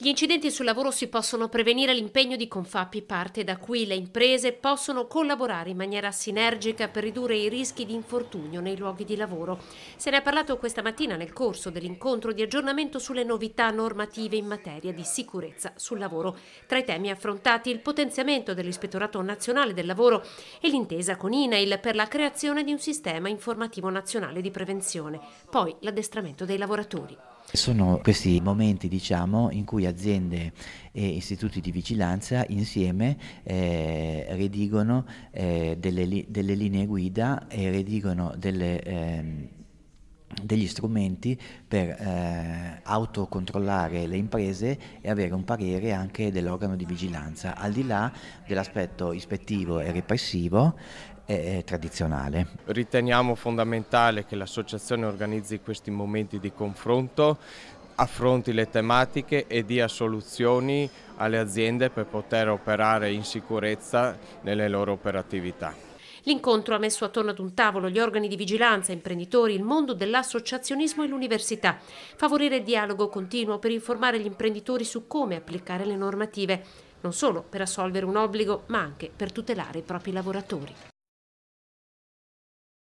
Gli incidenti sul lavoro si possono prevenire, l'impegno di Confappi parte da qui. Le imprese possono collaborare in maniera sinergica per ridurre i rischi di infortunio nei luoghi di lavoro. Se ne è parlato questa mattina nel corso dell'incontro di aggiornamento sulle novità normative in materia di sicurezza sul lavoro. Tra i temi affrontati il potenziamento dell'Ispettorato Nazionale del Lavoro e l'intesa con INAIL per la creazione di un sistema informativo nazionale di prevenzione, poi l'addestramento dei lavoratori. Sono questi momenti diciamo, in cui aziende e istituti di vigilanza insieme eh, redigono eh, delle, li, delle, linee guida e redigono delle... Ehm, degli strumenti per eh, autocontrollare le imprese e avere un parere anche dell'organo di vigilanza, al di là dell'aspetto ispettivo e repressivo eh, tradizionale. Riteniamo fondamentale che l'associazione organizzi questi momenti di confronto, affronti le tematiche e dia soluzioni alle aziende per poter operare in sicurezza nelle loro operatività. L'incontro ha messo attorno ad un tavolo gli organi di vigilanza, imprenditori, il mondo dell'associazionismo e l'università. Favorire il dialogo continuo per informare gli imprenditori su come applicare le normative, non solo per assolvere un obbligo, ma anche per tutelare i propri lavoratori.